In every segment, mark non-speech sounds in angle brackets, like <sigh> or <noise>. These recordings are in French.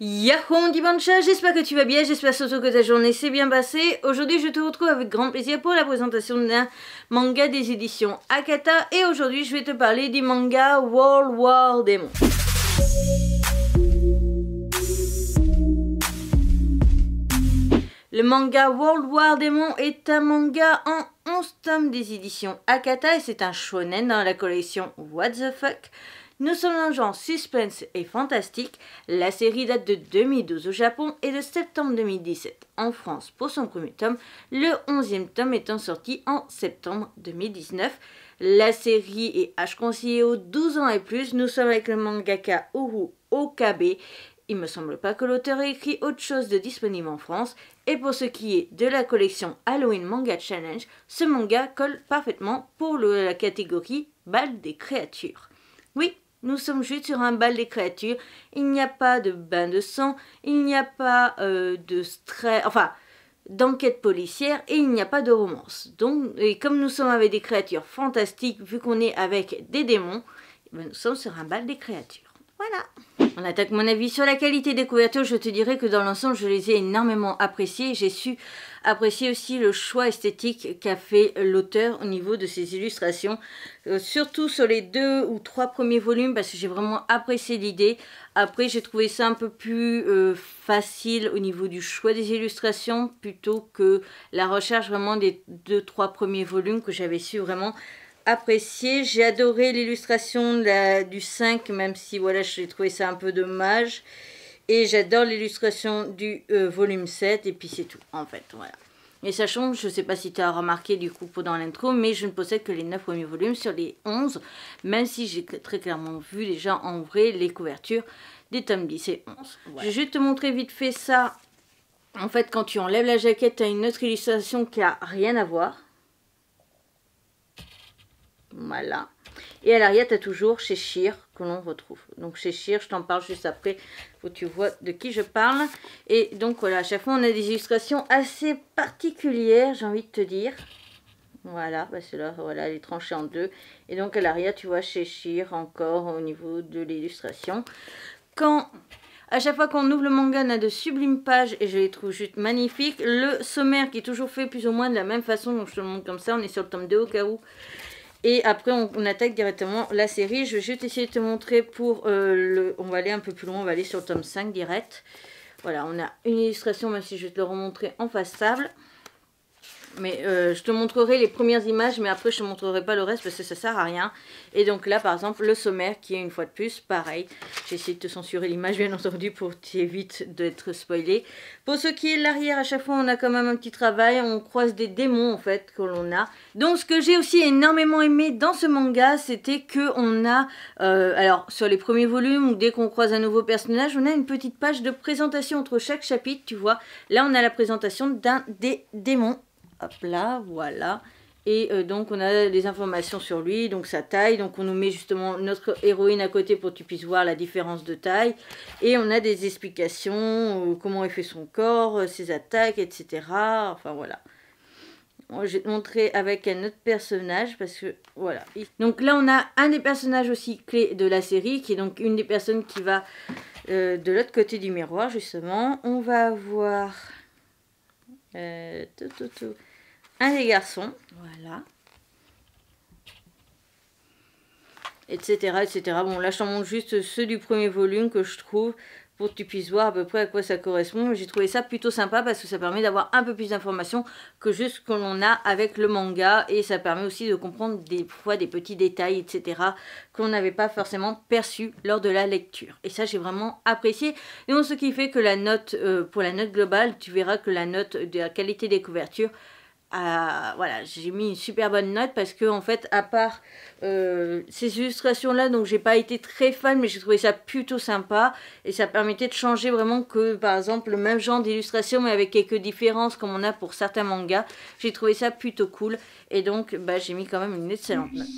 Yahoo mon j'espère que tu vas bien, j'espère surtout que ta journée s'est bien passée. Aujourd'hui je te retrouve avec grand plaisir pour la présentation d'un manga des éditions Akata et aujourd'hui je vais te parler du manga World War Demon. Le manga World War Demon est un manga en 11 tomes des éditions Akata et c'est un shonen dans la collection What the Fuck nous sommes dans genre suspense et fantastique. La série date de 2012 au Japon et de septembre 2017 en France pour son premier tome, le 11e tome étant sorti en septembre 2019. La série est H conseillée aux 12 ans et plus. Nous sommes avec le mangaka Oru Okabe. Il me semble pas que l'auteur ait écrit autre chose de disponible en France. Et pour ce qui est de la collection Halloween Manga Challenge, ce manga colle parfaitement pour la catégorie Balle des créatures. Oui, nous sommes juste sur un bal des créatures. Il n'y a pas de bain de sang, il n'y a pas euh, de stress, enfin, d'enquête policière et il n'y a pas de romance. Donc, et comme nous sommes avec des créatures fantastiques, vu qu'on est avec des démons, eh ben, nous sommes sur un bal des créatures. Voilà. On attaque mon avis sur la qualité des couvertures. Je te dirais que dans l'ensemble, je les ai énormément appréciées. J'ai su apprécier aussi le choix esthétique qu'a fait l'auteur au niveau de ses illustrations. Euh, surtout sur les deux ou trois premiers volumes, parce que j'ai vraiment apprécié l'idée. Après, j'ai trouvé ça un peu plus euh, facile au niveau du choix des illustrations, plutôt que la recherche vraiment des deux, trois premiers volumes que j'avais su vraiment apprécié. J'ai adoré l'illustration du 5, même si voilà, j'ai trouvé ça un peu dommage. Et j'adore l'illustration du euh, volume 7. Et puis c'est tout, en fait. Voilà. Et sachant, je ne sais pas si tu as remarqué du coup pendant l'intro, mais je ne possède que les 9 premiers volumes sur les 11, même si j'ai très clairement vu déjà en vrai les couvertures des tomes 10 et 11. Je vais juste te montrer vite fait ça. En fait, quand tu enlèves la jaquette, tu as une autre illustration qui n'a rien à voir. Voilà. Et à l'arrière, tu as toujours chez que l'on retrouve. Donc chez je t'en parle juste après, que tu vois de qui je parle. Et donc voilà, à chaque fois, on a des illustrations assez particulières, j'ai envie de te dire. Voilà, bah là voilà, elle est tranchée en deux. Et donc à l'arrière, tu vois chez encore au niveau de l'illustration. Quand à chaque fois qu'on ouvre le manga, on a de sublimes pages et je les trouve juste magnifiques. Le sommaire qui est toujours fait plus ou moins de la même façon, donc je te le montre comme ça, on est sur le tome 2 au cas où. Et après, on, attaque directement la série. Je vais juste essayer de te montrer pour euh, le... On va aller un peu plus loin, on va aller sur le tome 5 direct. Voilà, on a une illustration, même si je vais te le remontrer en face table. Mais euh, je te montrerai les premières images, mais après je te montrerai pas le reste parce que ça sert à rien. Et donc là, par exemple, le sommaire qui est une fois de plus, pareil. J'ai essayé de te censurer l'image, bien entendu, pour t'éviter d'être spoilé. Pour ce qui est de l'arrière, à chaque fois, on a quand même un petit travail. On croise des démons, en fait, que l'on a. Donc, ce que j'ai aussi énormément aimé dans ce manga, c'était que on a... Euh, alors, sur les premiers volumes, ou dès qu'on croise un nouveau personnage, on a une petite page de présentation entre chaque chapitre, tu vois. Là, on a la présentation d'un des démons Hop là, voilà. Et euh, donc on a des informations sur lui, donc sa taille. Donc on nous met justement notre héroïne à côté pour que tu puisses voir la différence de taille. Et on a des explications, euh, comment il fait son corps, euh, ses attaques, etc. Enfin voilà. je vais te montrer avec un autre personnage parce que voilà. Donc là on a un des personnages aussi clés de la série qui est donc une des personnes qui va de l'autre côté du miroir justement. On va voir... tout, tout un des garçons. Voilà. Etc. etc. Bon, là, je t'en montre juste ceux du premier volume que je trouve pour que tu puisses voir à peu près à quoi ça correspond. J'ai trouvé ça plutôt sympa parce que ça permet d'avoir un peu plus d'informations que juste ce que l'on a avec le manga et ça permet aussi de comprendre des fois des petits détails, etc. qu'on n'avait pas forcément perçu lors de la lecture. Et ça, j'ai vraiment apprécié. Et donc, ce qui fait que la note, euh, pour la note globale, tu verras que la note de la qualité des couvertures voilà, j'ai mis une super bonne note parce que en fait, à part euh, ces illustrations là, donc j'ai pas été très fan, mais j'ai trouvé ça plutôt sympa et ça permettait de changer vraiment que par exemple le même genre d'illustration mais avec quelques différences comme on a pour certains mangas. J'ai trouvé ça plutôt cool et donc bah, j'ai mis quand même une excellente note.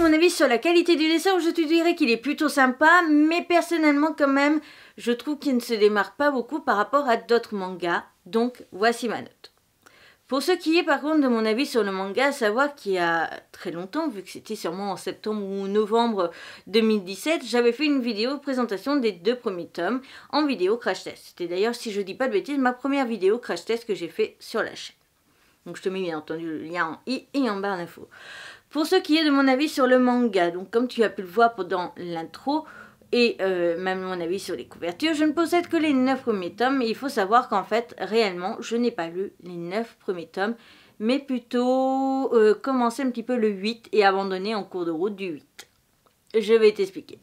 mon avis sur la qualité du dessin, je te dirais qu'il est plutôt sympa, mais personnellement quand même, je trouve qu'il ne se démarque pas beaucoup par rapport à d'autres mangas. Donc voici ma note. Pour ce qui est par contre de mon avis sur le manga, à savoir qu'il y a très longtemps, vu que c'était sûrement en septembre ou novembre 2017, j'avais fait une vidéo présentation des deux premiers tomes en vidéo crash test. C'était d'ailleurs, si je dis pas de bêtises, ma première vidéo crash test que j'ai fait sur la chaîne. Donc je te mets bien entendu le lien en i et en barre d'infos. Pour ce qui est de mon avis sur le manga, donc comme tu as pu le voir pendant l'intro, et euh, même mon avis sur les couvertures, je ne possède que les 9 premiers tomes, il faut savoir qu'en fait, réellement, je n'ai pas lu les 9 premiers tomes, mais plutôt euh, commencé un petit peu le 8 et abandonné en cours de route du 8. Je vais t'expliquer.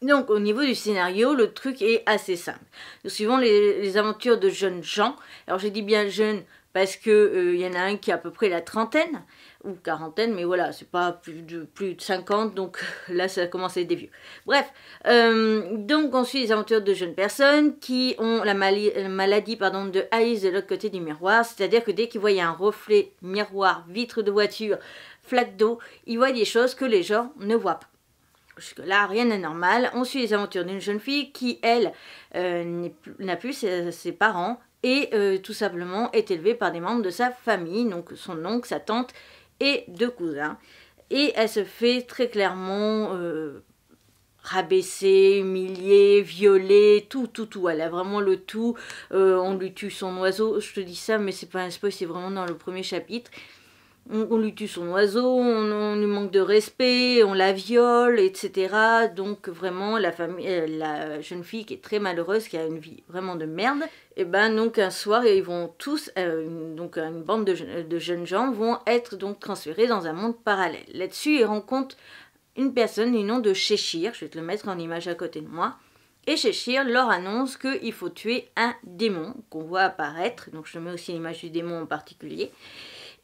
Donc au niveau du scénario, le truc est assez simple. Nous suivons les, aventures de jeunes gens. Alors j'ai dit bien jeunes parce qu'il euh, il y en a un qui a à peu près la trentaine ou quarantaine, mais voilà, c'est pas plus de, plus de 50, donc <laughs> là ça commence à être des vieux. Bref, euh, donc on suit les aventures de jeunes personnes qui ont la, maladie de Alice de l'autre côté du miroir, c'est-à-dire que dès qu'ils voient un reflet, miroir, vitre de voiture, flaque d'eau, ils voient des choses que les gens ne voient pas. Jusque-là, rien n'est normal. On suit les aventures d'une jeune fille qui, elle, euh, n'a plus ses parents, et euh, tout simplement est élevée par des membres de sa famille, donc son oncle, sa tante et deux cousins. Et elle se fait très clairement euh, rabaisser, humilier, violer, tout, tout, tout. Elle a vraiment le tout. Euh, on lui tue son oiseau. Je te dis ça, mais c'est pas un spoil, c'est vraiment dans le premier chapitre on, lui tue son oiseau, on, lui manque de respect, on la viole, etc. Donc vraiment, euh, la, jeune fille qui est très malheureuse, qui a une vie vraiment de merde, et eh ben donc un soir, ils vont tous, euh, donc une bande de, jeunes gens vont être donc transférés dans un monde parallèle. Là-dessus, ils rencontrent une personne du nom de Cheshire, je vais te le mettre en image à côté de moi, et Cheshire leur annonce qu'il faut tuer un démon qu'on voit apparaître, donc je mets aussi l'image du démon en particulier,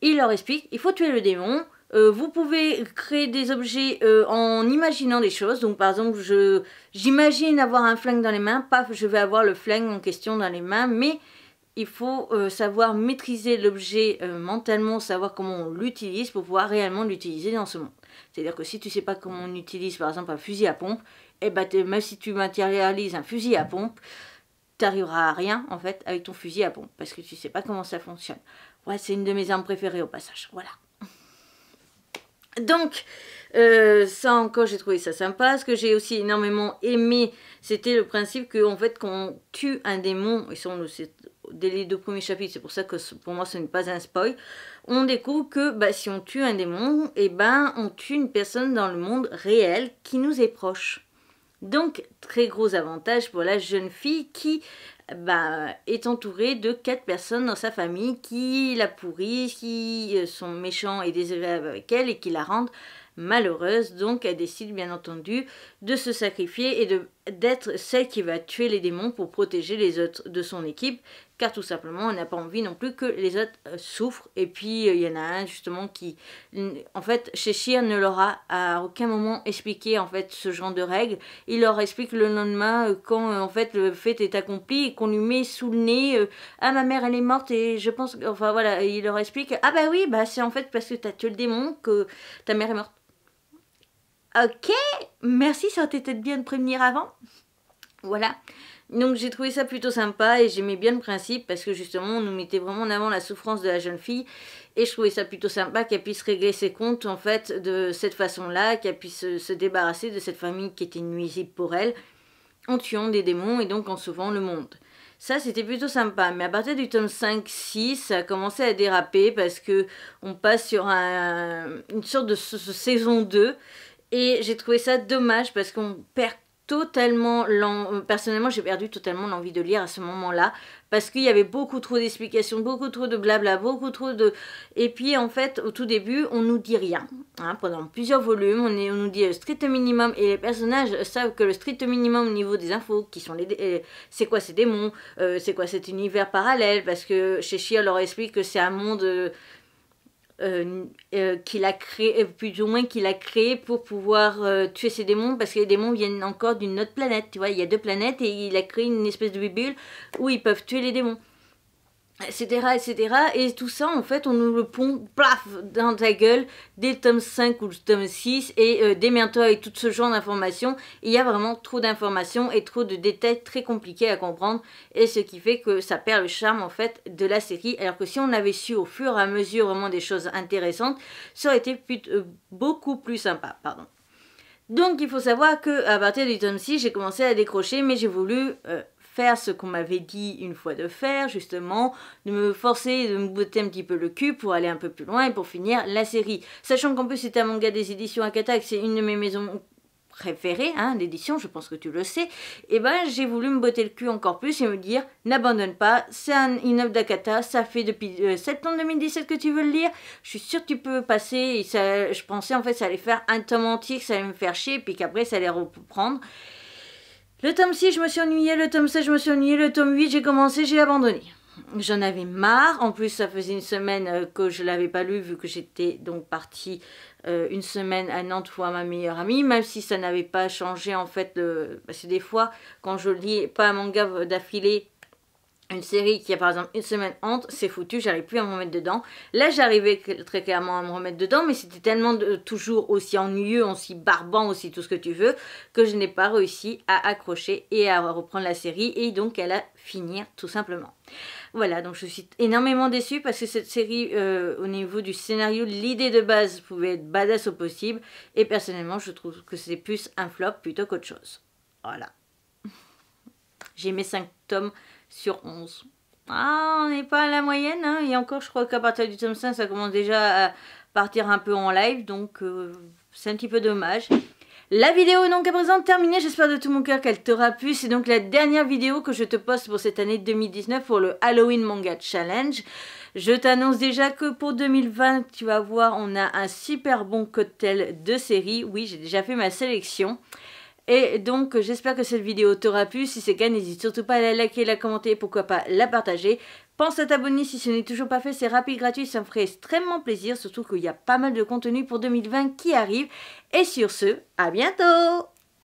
il leur explique, il faut tuer le démon. Euh, vous pouvez créer des objets euh, en imaginant des choses. Donc par exemple, je j'imagine avoir un flingue dans les mains, paf, je vais avoir le flingue en question dans les mains, mais il faut euh, savoir maîtriser l'objet mentalement, savoir comment on l'utilise pour pouvoir réellement l'utiliser dans ce monde. C'est-à-dire que si tu ne sais pas comment on utilise par exemple un fusil à pompe, et eh ben, même si tu matérialises un fusil à pompe, tu n'arriveras à rien en fait avec ton fusil à pompe parce que tu ne sais pas comment ça fonctionne. Ouais, c'est une de mes armes préférées au passage. Voilà. Donc, euh, ça encore, j'ai trouvé ça sympa. Ce que j'ai aussi énormément aimé, c'était le principe qu'en fait, quand on tue un démon, le sont dès les deux premiers chapitres, c'est pour ça que pour moi, ce n'est pas un spoil, on découvre que bah, si on tue un démon, et eh ben, on tue une personne dans le monde réel qui nous est proche. Donc, très gros avantage pour la jeune fille qui ben, est entourée de quatre personnes dans sa famille qui la pourrissent, qui euh, sont méchants et désagréables avec elle et qui la rendent malheureuse. Donc elle décide bien entendu de se sacrifier et d'être celle qui va tuer les démons pour protéger les autres de son équipe car tout simplement on n'a pas envie non plus que les autres euh, souffrent et puis euh, il y en a un justement qui en fait Cheshire ne leur a à aucun moment expliqué en fait ce genre de règles il leur explique le lendemain euh, quand en fait le fait est accompli qu'on lui met sous le nez ah ma mère elle est morte et je pense enfin voilà il leur explique ah bah oui bah c'est en fait parce que t'as tué le démon que ta mère est morte ok merci ça aurait été bien de prévenir avant voilà. Donc j'ai trouvé ça plutôt sympa et j'aimais bien le principe parce que justement on nous mettait vraiment en avant la souffrance de la jeune fille et je trouvais ça plutôt sympa qu'elle puisse régler ses comptes en fait de cette façon-là, qu'elle puisse euh, se débarrasser de cette famille qui était nuisible pour elle en tuant des démons et donc en sauvant le monde. Ça, c'était plutôt sympa. Mais à partir du tome 5-6, ça a commencé à déraper parce que on passe sur une sorte de saison 2. Et j'ai trouvé ça dommage parce qu'on perd totalement euh, personnellement j'ai perdu totalement l'envie de lire à ce moment-là parce qu'il y avait beaucoup trop d'explications, beaucoup trop de blabla, beaucoup trop de et puis en fait au tout début on nous dit rien hein, pendant plusieurs volumes on, est, on nous dit le euh, strict minimum et les personnages savent que le strict minimum au niveau des infos qui sont les euh, c'est quoi ces démons, c'est quoi cet univers parallèle parce que chez on leur explique que c'est un monde euh, euh, qu'il a créé, euh, plus ou moins qu'il a créé pour pouvoir tuer ses démons, parce que les démons viennent encore d'une autre planète, tu vois, il y a deux planètes et il a créé une espèce de bulle où ils peuvent tuer les démons etc., etc. Et tout ça, en fait, on nous le pond, plaf, dans ta gueule, des tomes 5 ou le tome 6, et euh, des et avec tout ce genre d'informations. Il y a vraiment trop d'informations et trop de détails très compliqués à comprendre, et ce qui fait que ça perd le charme, en fait, de la série, alors que si on avait su au fur et à mesure vraiment des choses intéressantes, ça aurait été euh, beaucoup plus sympa, pardon. Donc il faut savoir que à partir du tome 6, j'ai commencé à décrocher, mais j'ai voulu... Euh, faire ce qu'on m'avait dit une fois de faire, justement, de me forcer, de me botter un petit peu le cul pour aller un peu plus loin et pour finir la série. Sachant qu'en plus c'est un manga des éditions Akata et que c'est une de mes maisons préférées, hein, l'édition, je pense que tu le sais, et eh ben j'ai voulu me botter le cul encore plus et me dire n'abandonne pas, c'est un, in d'Akata, ça fait depuis euh, septembre 2017 que tu veux le lire, je suis sûre que tu peux passer, et ça, je pensais en fait ça allait faire un tome entier, que ça allait me faire chier, et puis qu'après ça allait reprendre, le tome 6, je me suis ennuyée. Le tome 7, je me suis ennuyée. Le tome 8, j'ai commencé, j'ai abandonné. J'en avais marre. En plus, ça faisait une semaine euh, que je l'avais pas lu vu que j'étais donc partie euh, une semaine à Nantes voir ma meilleure amie. Même si ça n'avait pas changé en fait. Parce que des fois, quand je lis pas un manga d'affilée une série qui a par exemple une semaine honte, c'est foutu, j'arrive plus à me remettre dedans. Là, j'arrivais très clairement à me remettre dedans, mais c'était tellement toujours aussi ennuyeux, aussi barbant, aussi tout ce que tu veux, que je n'ai pas réussi à accrocher et à reprendre la série, et donc elle a finir tout simplement. Voilà, donc je suis énormément déçue parce que cette série, euh, au niveau du scénario, l'idée de base pouvait être badass au possible, et personnellement, je trouve que c'est plus un flop plutôt qu'autre chose. Voilà. <laughs> J'ai mes 5 tomes sur 11. Ah, on n'est pas à la moyenne, hein et encore je crois qu'à partir du tome 5, ça commence déjà à partir un peu en live, donc euh, c'est un petit peu dommage. La vidéo est donc à présent terminée, j'espère de tout mon cœur qu'elle t'aura plu. C'est donc la dernière vidéo que je te poste pour cette année 2019 pour le Halloween Manga Challenge. Je t'annonce déjà que pour 2020, tu vas voir, on a un super bon cocktail de série, Oui, j'ai déjà fait ma sélection. Et donc, j'espère que cette vidéo t'aura plu. Si c'est le cas, n'hésite surtout pas à la liker, la commenter, pourquoi pas la partager. Pense à t'abonner si ce n'est toujours pas fait, c'est rapide, gratuit, ça me ferait extrêmement plaisir, surtout qu'il y a pas mal de contenu pour 2020 qui arrive. Et sur ce, à bientôt